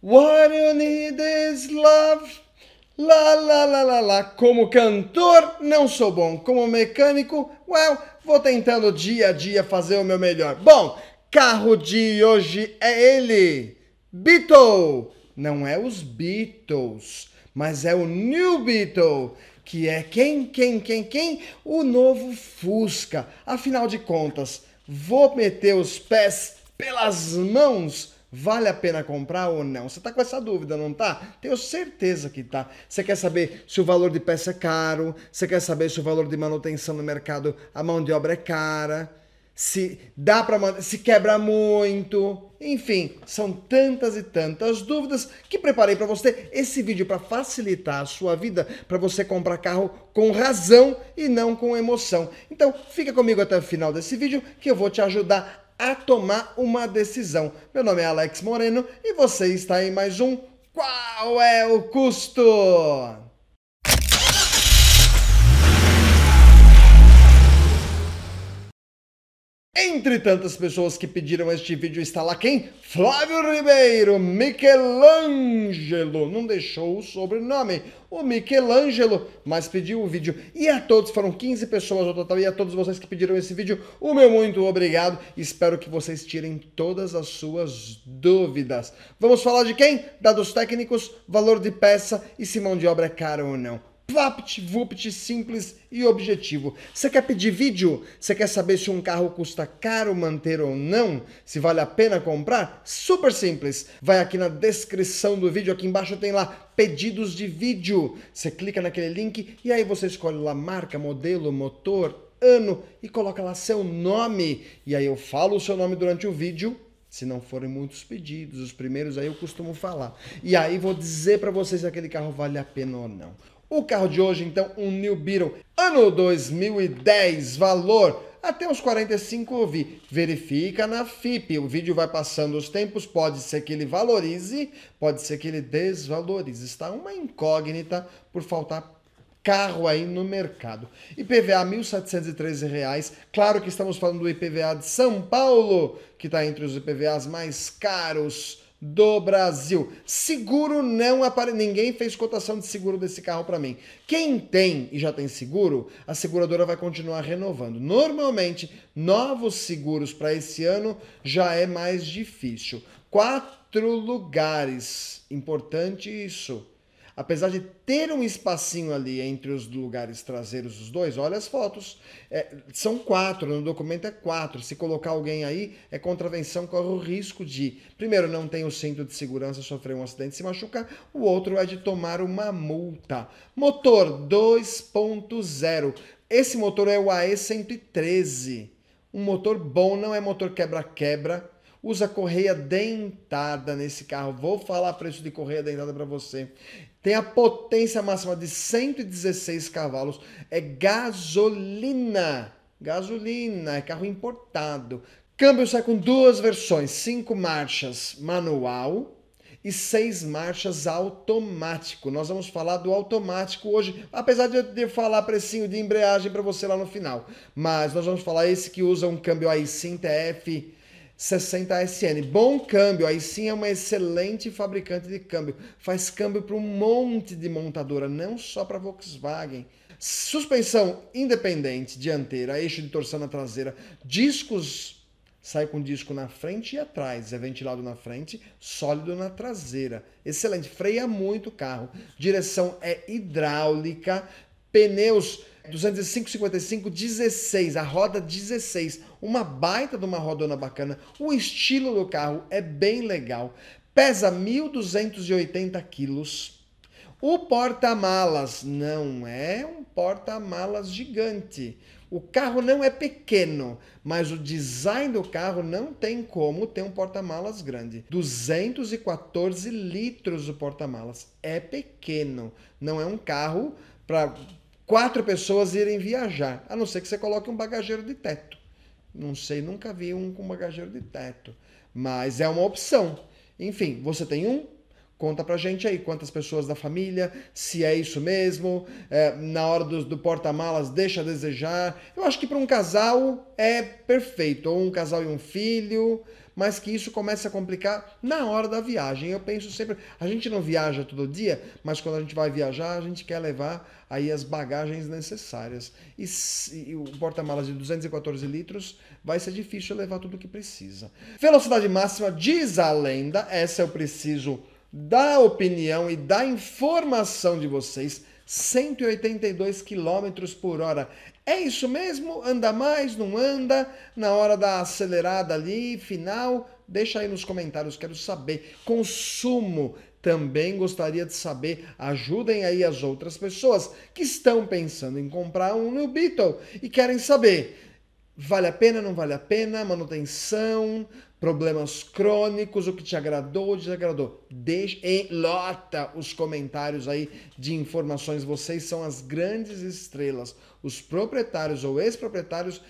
What you need is love. Lá, lá, lá, lá, lá. Como cantor, não sou bom. Como mecânico, well, vou tentando dia a dia fazer o meu melhor. Bom, carro de hoje é ele. Beetle. Não é os Beatles, mas é o New Beetle. Que é quem, quem, quem, quem? O novo Fusca. Afinal de contas, vou meter os pés pelas mãos Vale a pena comprar ou não? Você está com essa dúvida, não está Tenho certeza que está Você quer saber se o valor de peça é caro, você quer saber se o valor de manutenção no mercado, a mão de obra é cara, se dá para se quebra muito. Enfim, são tantas e tantas dúvidas que preparei para você esse vídeo é para facilitar a sua vida, para você comprar carro com razão e não com emoção. Então, fica comigo até o final desse vídeo que eu vou te ajudar a tomar uma decisão. Meu nome é Alex Moreno e você está em mais um Qual é o Custo? Entre tantas pessoas que pediram este vídeo está lá quem? Flávio Ribeiro, Michelangelo, não deixou o sobrenome, o Michelangelo, mas pediu o vídeo. E a todos, foram 15 pessoas no total, e a todos vocês que pediram esse vídeo, o meu muito obrigado. Espero que vocês tirem todas as suas dúvidas. Vamos falar de quem? Dados técnicos, valor de peça e se mão de obra é cara ou não. Vapt, vupt, simples e objetivo. Você quer pedir vídeo? Você quer saber se um carro custa caro manter ou não? Se vale a pena comprar? Super simples. Vai aqui na descrição do vídeo, aqui embaixo tem lá pedidos de vídeo. Você clica naquele link e aí você escolhe lá marca, modelo, motor, ano e coloca lá seu nome. E aí eu falo o seu nome durante o vídeo se não forem muitos pedidos, os primeiros aí eu costumo falar. E aí vou dizer para vocês se aquele carro vale a pena ou não. O carro de hoje, então, um New Beetle, ano 2010, valor até os 45 ouvi. Verifica na FIP, o vídeo vai passando os tempos, pode ser que ele valorize, pode ser que ele desvalorize. Está uma incógnita por faltar carro aí no mercado. IPVA R$ 1.713, claro que estamos falando do IPVA de São Paulo, que está entre os IPVAs mais caros do Brasil. Seguro não aparece. Ninguém fez cotação de seguro desse carro para mim. Quem tem e já tem seguro, a seguradora vai continuar renovando. Normalmente, novos seguros para esse ano já é mais difícil. Quatro lugares. Importante isso apesar de ter um espacinho ali entre os lugares traseiros dos dois, olha as fotos. É, são quatro, no documento é quatro. Se colocar alguém aí, é contravenção, corre o risco de, primeiro, não tem o cinto de segurança, sofrer um acidente, se machucar, o outro é de tomar uma multa. Motor 2.0. Esse motor é o AE113. Um motor bom, não é motor quebra-quebra Usa correia dentada nesse carro. Vou falar preço de correia dentada para você. Tem a potência máxima de 116 cavalos. É gasolina. Gasolina, é carro importado. Câmbio sai com duas versões, cinco marchas manual e seis marchas automático. Nós vamos falar do automático hoje, apesar de eu falar precinho de embreagem para você lá no final. Mas nós vamos falar esse que usa um câmbio aí 5 TF 60SN. Bom câmbio, aí sim é uma excelente fabricante de câmbio. Faz câmbio para um monte de montadora, não só para Volkswagen. Suspensão independente dianteira, eixo de torção na traseira, discos sai com disco na frente e atrás, é ventilado na frente, sólido na traseira. Excelente, freia muito o carro. Direção é hidráulica, pneus 205-55 16, a roda 16, uma baita de uma rodona bacana. O estilo do carro é bem legal. Pesa 1.280 quilos. O porta-malas não é um porta-malas gigante. O carro não é pequeno, mas o design do carro não tem como ter um porta-malas grande. 214 litros o porta-malas. É pequeno. Não é um carro para quatro pessoas irem viajar, a não ser que você coloque um bagageiro de teto. Não sei, nunca vi um com bagageiro de teto, mas é uma opção. Enfim, você tem um? Conta pra gente aí quantas pessoas da família, se é isso mesmo, é, na hora do, do porta-malas deixa a desejar. Eu acho que para um casal é perfeito, ou um casal e um filho, mas que isso começa a complicar na hora da viagem. Eu penso sempre, a gente não viaja todo dia, mas quando a gente vai viajar, a gente quer levar aí as bagagens necessárias. E, se, e o porta-malas de 214 litros vai ser difícil levar tudo o que precisa. Velocidade máxima, diz a lenda, essa eu preciso da opinião e da informação de vocês 182 km por hora. É isso mesmo? Anda mais, não anda? Na hora da acelerada ali, final, deixa aí nos comentários, quero saber. Consumo também gostaria de saber. Ajudem aí as outras pessoas que estão pensando em comprar um New Beetle e querem saber. Vale a pena, não vale a pena? Manutenção, problemas crônicos, o que te agradou ou desagradou. Deixe, lota os comentários aí de informações. Vocês são as grandes estrelas. Os proprietários ou ex-proprietários,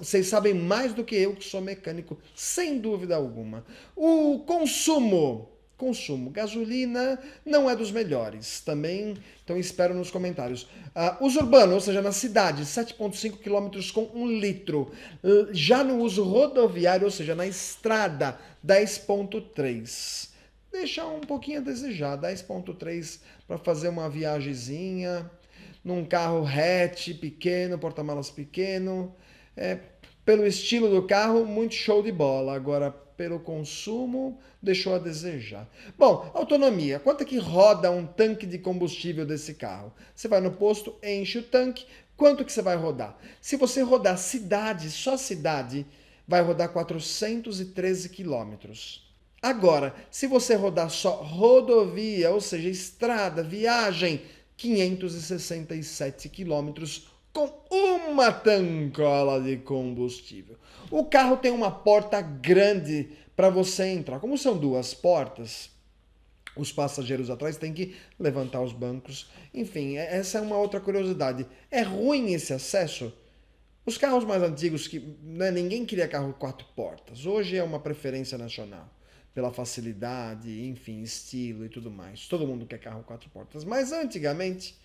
vocês sabem mais do que eu, que sou mecânico, sem dúvida alguma. O consumo consumo. Gasolina não é dos melhores também, então espero nos comentários. Uh, uso urbano, ou seja, na cidade, 7,5 km com 1 litro. Uh, já no uso rodoviário, ou seja, na estrada, 10,3. Deixa um pouquinho a desejar, 10,3 para fazer uma viagemzinha, num carro hatch pequeno, porta-malas pequeno. É, pelo estilo do carro, muito show de bola. Agora, pelo consumo, deixou a desejar. Bom, autonomia. Quanto é que roda um tanque de combustível desse carro? Você vai no posto, enche o tanque, quanto que você vai rodar? Se você rodar cidade, só cidade, vai rodar 413 quilômetros. Agora, se você rodar só rodovia, ou seja, estrada, viagem, 567 quilômetros com uma tancola de combustível. O carro tem uma porta grande para você entrar. Como são duas portas, os passageiros atrás têm que levantar os bancos. Enfim, é, essa é uma outra curiosidade. É ruim esse acesso? Os carros mais antigos, que né, ninguém queria carro quatro portas. Hoje é uma preferência nacional, pela facilidade, enfim, estilo e tudo mais. Todo mundo quer carro quatro portas. Mas antigamente,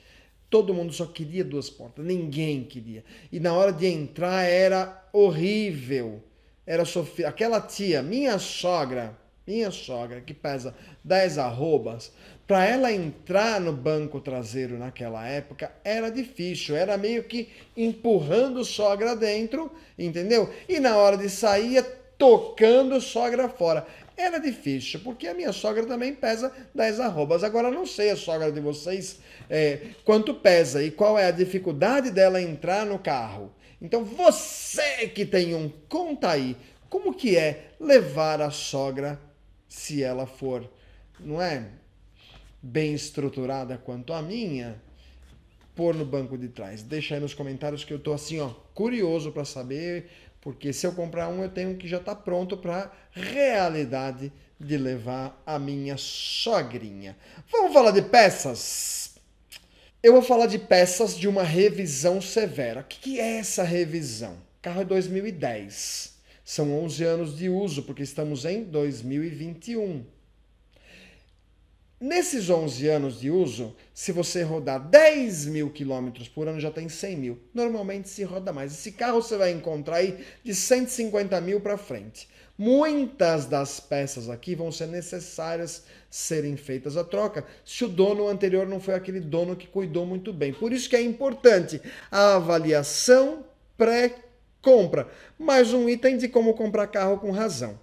Todo mundo só queria duas portas, ninguém queria. E na hora de entrar era horrível. Era sofrer. Aquela tia, minha sogra, minha sogra, que pesa 10 arrobas, para ela entrar no banco traseiro naquela época era difícil, era meio que empurrando sogra dentro, entendeu? E na hora de sair, tocando sogra fora. Era difícil, porque a minha sogra também pesa 10 arrobas. Agora, não sei a sogra de vocês é, quanto pesa e qual é a dificuldade dela entrar no carro. Então, você que tem um, conta aí como que é levar a sogra se ela for, não é? Bem estruturada quanto a minha, pôr no banco de trás. Deixa aí nos comentários que eu tô assim, ó, curioso para saber porque se eu comprar um, eu tenho que já estar tá pronto para a realidade de levar a minha sogrinha. Vamos falar de peças? Eu vou falar de peças de uma revisão severa. O que, que é essa revisão? O carro é 2010. São 11 anos de uso, porque estamos em 2021. Nesses 11 anos de uso, se você rodar 10 mil quilômetros por ano, já tem 100 mil. Normalmente se roda mais. Esse carro você vai encontrar aí de 150 mil para frente. Muitas das peças aqui vão ser necessárias serem feitas a troca se o dono anterior não foi aquele dono que cuidou muito bem. Por isso que é importante a avaliação pré-compra. Mais um item de como comprar carro com razão.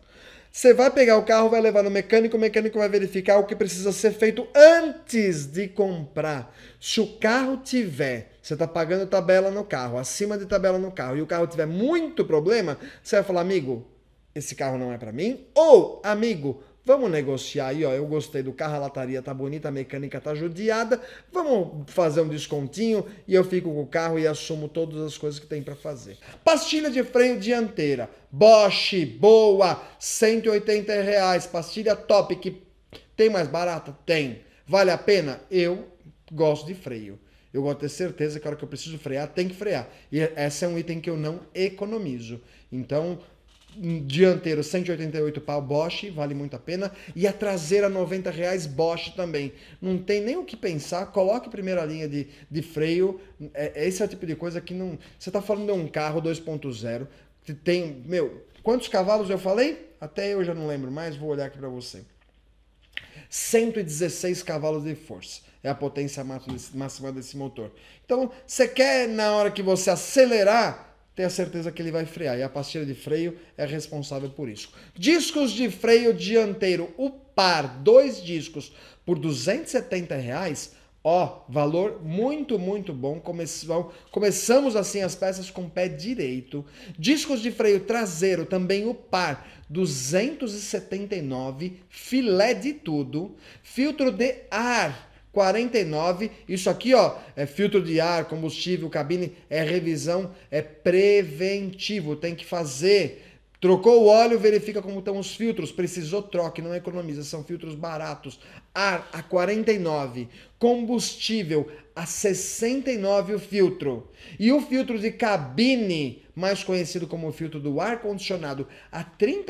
Você vai pegar o carro, vai levar no mecânico, o mecânico vai verificar o que precisa ser feito antes de comprar. Se o carro tiver, você está pagando tabela no carro, acima de tabela no carro, e o carro tiver muito problema, você vai falar, amigo, esse carro não é para mim, ou amigo, Vamos negociar aí, ó. Eu gostei do carro, a lataria tá bonita, a mecânica tá judiada. Vamos fazer um descontinho e eu fico com o carro e assumo todas as coisas que tem para fazer. Pastilha de freio dianteira, Bosch, boa, 180 reais. Pastilha top que tem mais barata? Tem. Vale a pena? Eu gosto de freio. Eu gosto de ter certeza que a hora que eu preciso frear, tem que frear. E esse é um item que eu não economizo. Então, dianteiro 188 pau Bosch, vale muito a pena, e a traseira 90 reais Bosch também. Não tem nem o que pensar, coloque primeira linha de, de freio, é, é, esse é o tipo de coisa que não... Você está falando de um carro 2.0, que tem, meu, quantos cavalos eu falei? Até eu já não lembro mais, vou olhar aqui para você. 116 cavalos de força. É a potência máxima desse motor. Então, você quer, na hora que você acelerar, tenha certeza que ele vai frear. E a pastilha de freio é responsável por isso. Discos de freio dianteiro, o par, dois discos por 270 reais. Ó, valor muito, muito bom. Começamos, começamos assim as peças com pé direito. Discos de freio traseiro, também o par, 279, filé de tudo. Filtro de ar, 49. Isso aqui, ó, é filtro de ar, combustível, cabine, é revisão, é preventivo, tem que fazer. Trocou o óleo, verifica como estão os filtros. Precisou, troque, não economiza, são filtros baratos. Ar a 49, combustível a 69 o filtro. E o filtro de cabine, mais conhecido como filtro do ar condicionado, a R$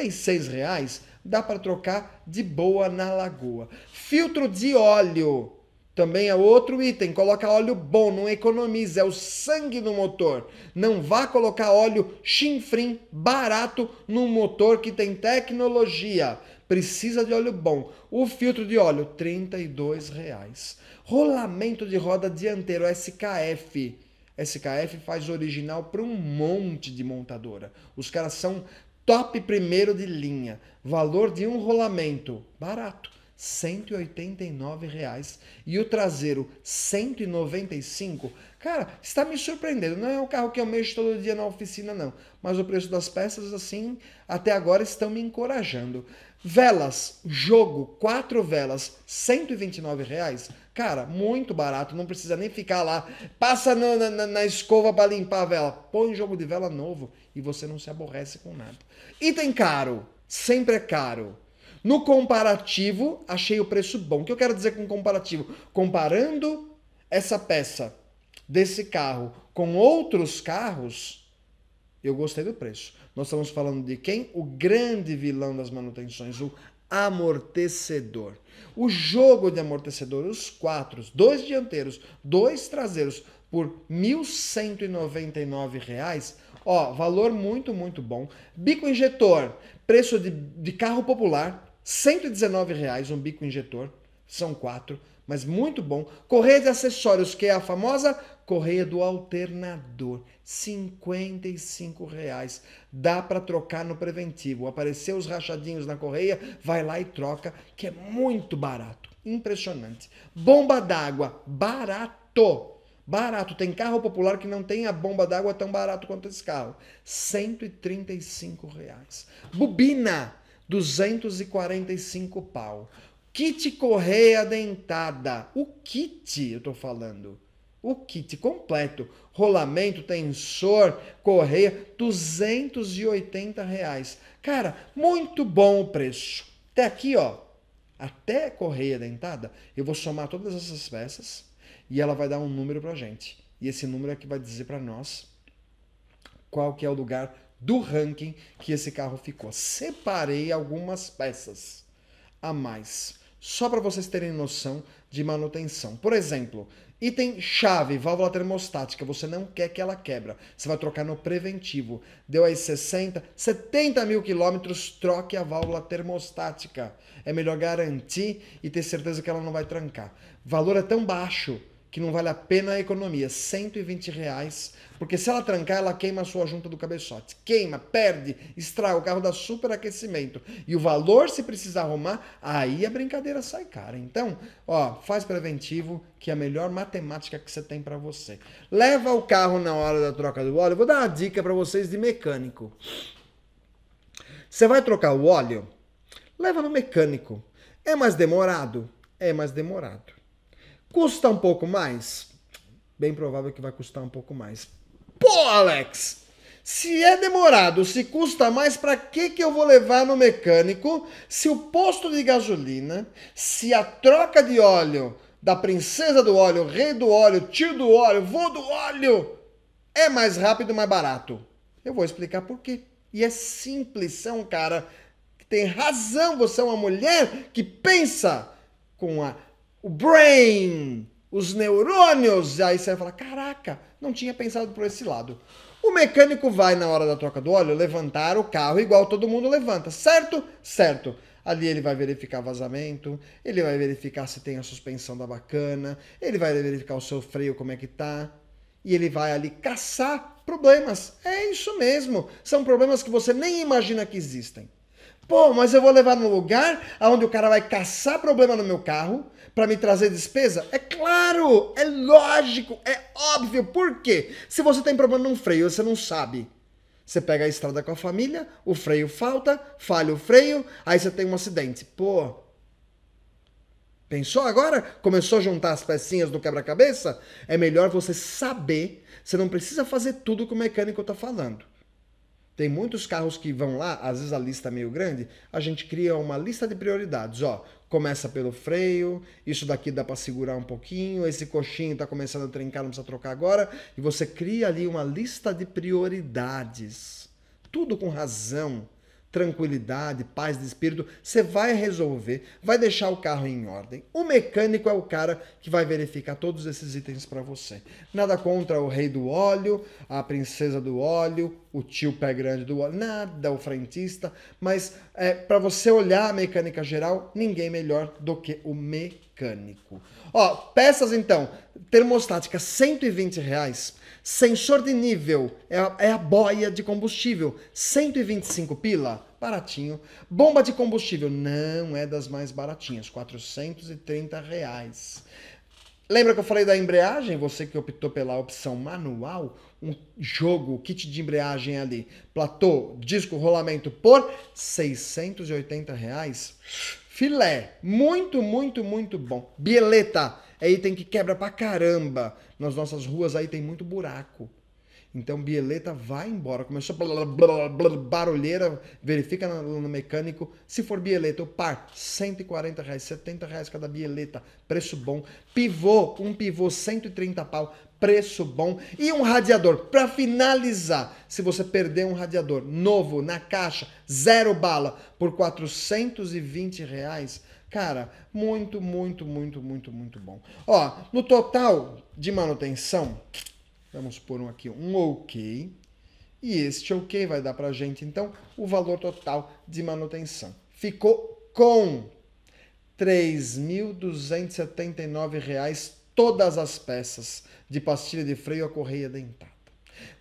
reais, dá para trocar de boa na lagoa. Filtro de óleo também é outro item. Coloca óleo bom, não economiza, é o sangue no motor. Não vá colocar óleo chinfrim barato num motor que tem tecnologia. Precisa de óleo bom. O filtro de óleo, R$ reais. Rolamento de roda dianteiro SKF. SKF faz original para um monte de montadora. Os caras são top primeiro de linha. Valor de um rolamento barato 189 reais e o traseiro 195. Cara, está me surpreendendo. Não é um carro que eu mexo todo dia na oficina não, mas o preço das peças assim até agora estão me encorajando. Velas, jogo, quatro velas, 129 reais. Cara, muito barato, não precisa nem ficar lá. Passa na, na, na escova para limpar a vela. Põe jogo de vela novo e você não se aborrece com nada. Item caro, sempre é caro. No comparativo, achei o preço bom. O que eu quero dizer com comparativo? Comparando essa peça desse carro com outros carros, eu gostei do preço. Nós estamos falando de quem? O grande vilão das manutenções, o amortecedor. O jogo de amortecedor, os quatro, dois dianteiros, dois traseiros, por R$ 1.199, ó, valor muito, muito bom. Bico injetor, preço de, de carro popular, R$ reais um bico injetor, são quatro, mas muito bom. Correia de acessórios, que é a famosa correia do alternador, R$ reais. Dá para trocar no preventivo. Apareceu os rachadinhos na correia, vai lá e troca, que é muito barato. Impressionante. Bomba d'água, barato. Barato. Tem carro popular que não tem a bomba d'água tão barato quanto esse carro. R$ reais. Bobina 245 pau. Kit correia dentada. O kit, eu tô falando. O kit completo. Rolamento, tensor, correia, 280 reais. Cara, muito bom o preço. Até aqui, ó. Até correia dentada, eu vou somar todas essas peças e ela vai dar um número pra gente. E esse número é que vai dizer para nós qual que é o lugar do ranking que esse carro ficou. Separei algumas peças a mais, só para vocês terem noção de manutenção. Por exemplo, item chave, válvula termostática, você não quer que ela quebra, você vai trocar no preventivo. Deu aí 60, 70 mil quilômetros, troque a válvula termostática. É melhor garantir e ter certeza que ela não vai trancar. valor é tão baixo que não vale a pena a economia, 120 reais, porque se ela trancar, ela queima a sua junta do cabeçote. Queima, perde, estraga, o carro dá superaquecimento. E o valor, se precisar arrumar, aí a brincadeira sai cara. Então, ó, faz preventivo, que é a melhor matemática que você tem para você. Leva o carro na hora da troca do óleo. vou dar uma dica para vocês de mecânico. Você vai trocar o óleo? Leva no mecânico. É mais demorado? É mais demorado. Custa um pouco mais? Bem provável que vai custar um pouco mais. Pô, Alex! Se é demorado, se custa mais, para que, que eu vou levar no mecânico se o posto de gasolina, se a troca de óleo da princesa do óleo, rei do óleo, tio do óleo, vô do óleo é mais rápido e mais barato? Eu vou explicar por quê. E é simples, você é um cara que tem razão, você é uma mulher que pensa com a o brain, os neurônios. Aí você vai falar: caraca, não tinha pensado por esse lado. O mecânico vai, na hora da troca do óleo, levantar o carro igual todo mundo levanta, certo? Certo. Ali ele vai verificar vazamento, ele vai verificar se tem a suspensão da bacana, ele vai verificar o seu freio, como é que tá. E ele vai ali caçar problemas. É isso mesmo. São problemas que você nem imagina que existem. Pô, mas eu vou levar num lugar onde o cara vai caçar problema no meu carro para me trazer despesa? É claro, é lógico, é óbvio. Por quê? Se você tem problema num freio, você não sabe. Você pega a estrada com a família, o freio falta, falha o freio, aí você tem um acidente. Pô. Pensou agora? Começou a juntar as pecinhas do quebra-cabeça? É melhor você saber. Você não precisa fazer tudo que o mecânico está falando. Tem muitos carros que vão lá, às vezes a lista é meio grande, a gente cria uma lista de prioridades, ó. Começa pelo freio, isso daqui dá para segurar um pouquinho, esse coxinho está começando a trincar, não precisa trocar agora, e você cria ali uma lista de prioridades. Tudo com razão tranquilidade, paz de espírito, você vai resolver, vai deixar o carro em ordem. O mecânico é o cara que vai verificar todos esses itens para você. Nada contra o rei do óleo, a princesa do óleo, o tio pé grande do óleo, nada o frentista, mas é, para você olhar a mecânica geral, ninguém melhor do que o mecânico mecânico. Ó, peças então, termostática, 120 reais. Sensor de nível, é a, é a boia de combustível, 125 pila, baratinho. Bomba de combustível, não é das mais baratinhas, 430 reais. Lembra que eu falei da embreagem? Você que optou pela opção manual, um jogo, kit de embreagem ali, platô, disco, rolamento por 680 reais. Filé, muito, muito, muito bom. Bieleta, é item que quebra pra caramba. Nas nossas ruas aí tem muito buraco. Então Bieleta vai embora, começou blá, blá, blá, barulheira, verifica no, no, mecânico. Se for Bieleta, o par, 140 reais, 70 reais cada Bieleta, preço bom. Pivô, um pivô, 130 pau, preço bom. E um radiador, para finalizar, se você perder um radiador novo, na caixa, zero bala, por 420 reais, Cara, muito, muito, muito, muito, muito bom. Ó, no total de manutenção, Vamos pôr um aqui, um OK. E este OK vai dar para a gente, então, o valor total de manutenção. Ficou com R$ 3.279 todas as peças de pastilha de freio a correia dentada.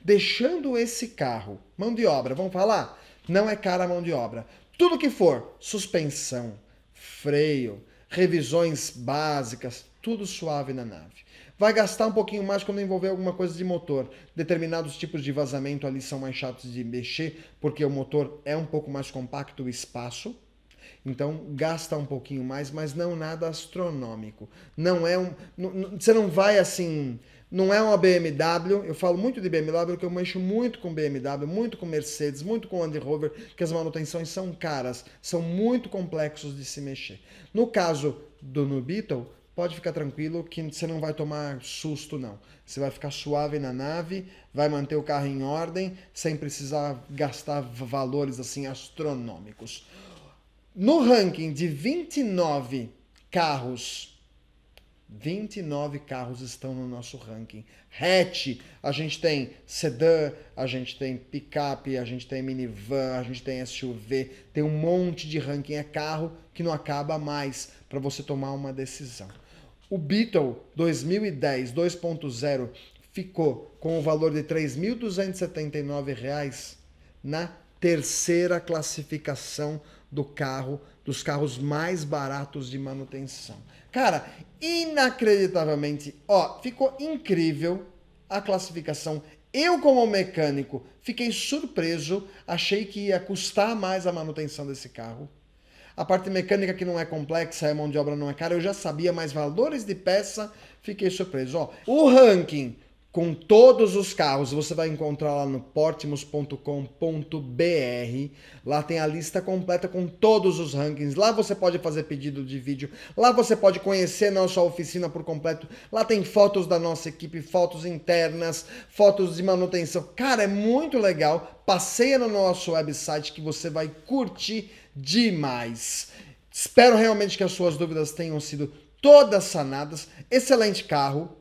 Deixando esse carro, mão de obra, vamos falar? Não é cara a mão de obra. Tudo que for suspensão, freio, revisões básicas, tudo suave na nave. Vai gastar um pouquinho mais quando envolver alguma coisa de motor. Determinados tipos de vazamento ali são mais chatos de mexer, porque o motor é um pouco mais compacto o espaço. Então gasta um pouquinho mais, mas não nada astronômico. Não é um, você não vai assim, não é uma BMW. Eu falo muito de BMW porque eu mexo muito com BMW, muito com Mercedes, muito com Land Rover, que as manutenções são caras, são muito complexos de se mexer. No caso do New Beetle, pode ficar tranquilo que você não vai tomar susto, não. Você vai ficar suave na nave, vai manter o carro em ordem, sem precisar gastar valores assim astronômicos. No ranking de 29 carros 29 carros estão no nosso ranking. Hatch, a gente tem sedã, a gente tem picape, a gente tem minivan, a gente tem SUV, tem um monte de ranking. É carro que não acaba mais para você tomar uma decisão. O Beetle 2010 2.0 ficou com o valor de R$ 3.279 na terceira classificação do carro, dos carros mais baratos de manutenção. Cara, inacreditavelmente, ó, ficou incrível a classificação. Eu, como mecânico, fiquei surpreso, achei que ia custar mais a manutenção desse carro. A parte mecânica que não é complexa, a mão de obra não é cara, eu já sabia, mas valores de peça, fiquei surpreso. Ó, o ranking com todos os carros. Você vai encontrar lá no portimus.com.br. Lá tem a lista completa com todos os rankings. Lá você pode fazer pedido de vídeo. Lá você pode conhecer nossa oficina por completo. Lá tem fotos da nossa equipe, fotos internas, fotos de manutenção. Cara, é muito legal. Passeia no nosso website que você vai curtir demais. Espero realmente que as suas dúvidas tenham sido todas sanadas. Excelente carro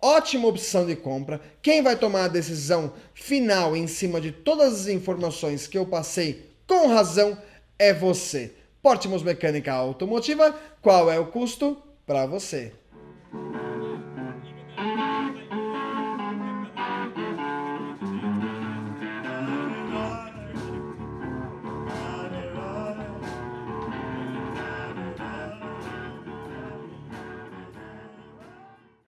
ótima opção de compra. Quem vai tomar a decisão final em cima de todas as informações que eu passei com razão é você. Portimos Mecânica Automotiva, qual é o custo para você?